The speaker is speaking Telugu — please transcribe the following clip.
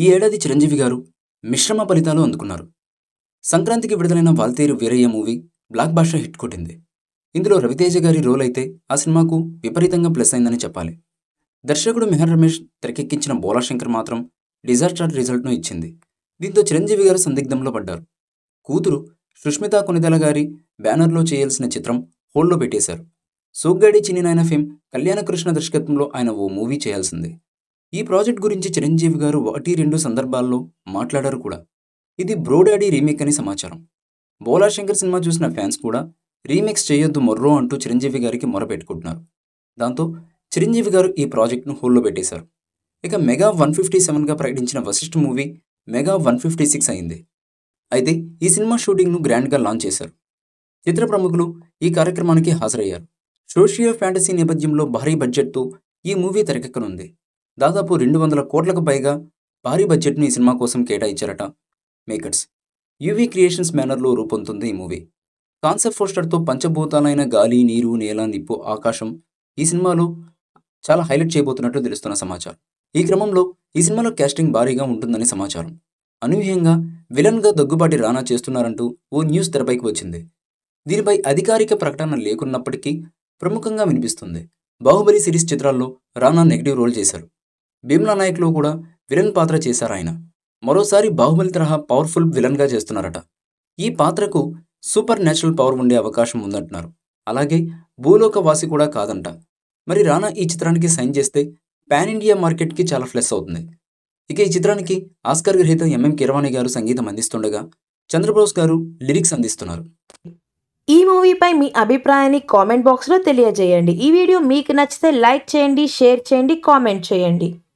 ఈ ఏడాది చిరంజీవి గారు మిశ్రమ ఫలితాలు అందుకున్నారు సంక్రాంతికి విడుదలైన Waltair Veerayya movie blockbuster hit కొట్టింది ఇందులో రవితేజ గారి రోల్ అయితే ఆ సినిమాకు విపరీతంగా ప్లస్ అయిందని చెప్పాలి దర్శకుడు మిహర్ రమేష్ తెరకెక్కించిన బోలాశంకర్ మాత్రం డిజాస్టర్ రిజల్ట్ను ఇచ్చింది దీంతో చిరంజీవి గారు సందిగ్ధంలో పడ్డారు కూతురు సుష్మితా కొనిదల గారి బ్యానర్లో చేయాల్సిన చిత్రం హోల్డ్లో పెట్టేశారు సోగ్గాడి నాయన ఫేమ్ కళ్యాణకృష్ణ దర్శకత్వంలో ఆయన ఓ మూవీ చేయాల్సింది ఈ ప్రాజెక్ట్ గురించి చిరంజీవి గారు ఒకటి రెండు సందర్భాల్లో మాట్లాడారు కూడా ఇది బ్రోడాడీ రీమేక్ అని సమాచారం బోలాశంకర్ సినిమా చూసిన ఫ్యాన్స్ కూడా రీమేక్స్ చేయొద్దు మొర్రో అంటూ చిరంజీవి గారికి మొరపెట్టుకుంటున్నారు దాంతో చిరంజీవి గారు ఈ ప్రాజెక్ట్ను హోల్లో పెట్టేశారు ఇక మెగా వన్ ఫిఫ్టీ సెవెన్గా ప్రకటించిన Vashishta movie mega one fifty six అయింది అయితే ఈ సినిమా షూటింగ్ను గ్రాండ్గా లాంచ్ చేశారు చిత్ర ప్రముఖులు ఈ కార్యక్రమానికి హాజరయ్యారు సోషియో ఫ్యాంటసీ నేపథ్యంలో భారీ బడ్జెట్తో ఈ మూవీ తెరకెక్కనుంది దాదాపు రెండు వందల కోట్లకు పైగా భారీ బడ్జెట్ను ఈ సినిమా కోసం కేటాయించారట మేకర్స్ యూవీ క్రియేషన్స్ మేనర్లో రూపొందుతుంది ఈ మూవీ కాన్సెప్ట్ పోస్టర్తో పంచభూతాలైన గాలి నీరు నేల నిప్పు ఆకాశం ఈ సినిమాలో చాలా హైలైట్ చేయబోతున్నట్లు తెలుస్తున్న సమాచారం ఈ క్రమంలో ఈ సినిమాలో క్యాస్టింగ్ భారీగా ఉంటుందని సమాచారం అనూహ్యంగా విలన్గా దగ్గుబాటి రానా చేస్తున్నారంటూ ఓ న్యూస్ తెరపైకి వచ్చింది దీనిపై అధికారిక ప్రకటన లేకున్నప్పటికీ ప్రముఖంగా వినిపిస్తుంది బాహుబలి సిరీస్ చిత్రాల్లో రానా నెగిటివ్ రోల్ చేశారు భీమ్లా నాయక్లో కూడా విలన్ పాత్ర చేశారు ఆయన మరోసారి బాహుబలి తరహా పవర్ఫుల్ విలన్గా చేస్తున్నారట ఈ పాత్రకు సూపర్ న్యాచురల్ పవర్ ఉండే అవకాశం ఉందంటున్నారు అలాగే భూలోక వాసి కూడా కాదంట మరి రానా ఈ చిత్రానికి సైన్ చేస్తే పాన్ ఇండియా మార్కెట్కి చాలా ఫ్లెస్ అవుతుంది ఇక ఈ చిత్రానికి ఆస్కర్ గ్రహీత ఎంఎం కిరవాణి గారు సంగీతం అందిస్తుండగా చంద్రబోస్ గారు లిరిక్స్ అందిస్తున్నారు ఈ మూవీపై మీ అభిప్రాయాన్ని కామెంట్ బాక్స్లో తెలియజేయండి ఈ వీడియో మీకు నచ్చితే లైక్ చేయండి షేర్ చేయండి కామెంట్ చేయండి